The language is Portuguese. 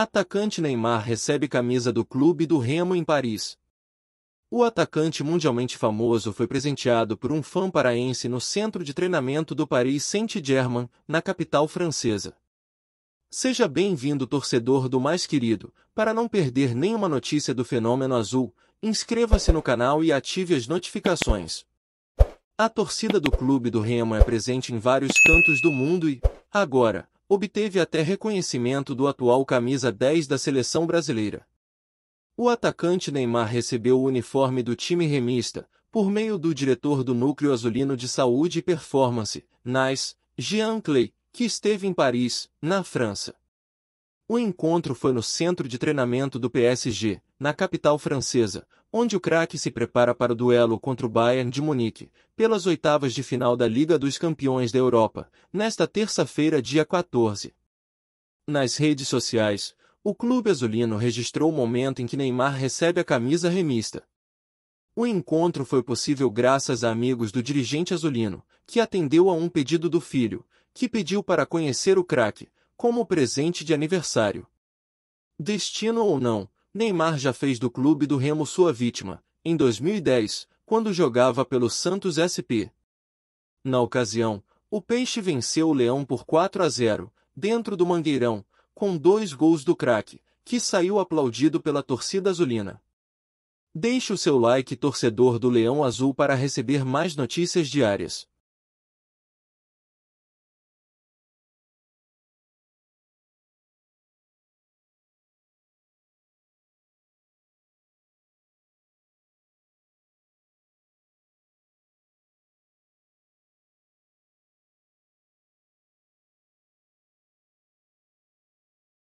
Atacante Neymar recebe camisa do clube do Remo em Paris. O atacante mundialmente famoso foi presenteado por um fã paraense no centro de treinamento do Paris Saint-Germain, na capital francesa. Seja bem-vindo, torcedor do mais querido. Para não perder nenhuma notícia do fenômeno azul, inscreva-se no canal e ative as notificações. A torcida do clube do Remo é presente em vários cantos do mundo e, agora, obteve até reconhecimento do atual camisa 10 da seleção brasileira. O atacante Neymar recebeu o uniforme do time remista, por meio do diretor do Núcleo Azulino de Saúde e Performance, NAIS, Jean Clay, que esteve em Paris, na França. O encontro foi no centro de treinamento do PSG, na capital francesa, onde o craque se prepara para o duelo contra o Bayern de Munique, pelas oitavas de final da Liga dos Campeões da Europa, nesta terça-feira, dia 14. Nas redes sociais, o clube azulino registrou o momento em que Neymar recebe a camisa remista. O encontro foi possível graças a amigos do dirigente azulino, que atendeu a um pedido do filho, que pediu para conhecer o craque, como presente de aniversário. Destino ou não, Neymar já fez do clube do Remo sua vítima, em 2010, quando jogava pelo Santos SP. Na ocasião, o Peixe venceu o Leão por 4 a 0, dentro do Mangueirão, com dois gols do craque, que saiu aplaudido pela torcida azulina. Deixe o seu like torcedor do Leão Azul para receber mais notícias diárias.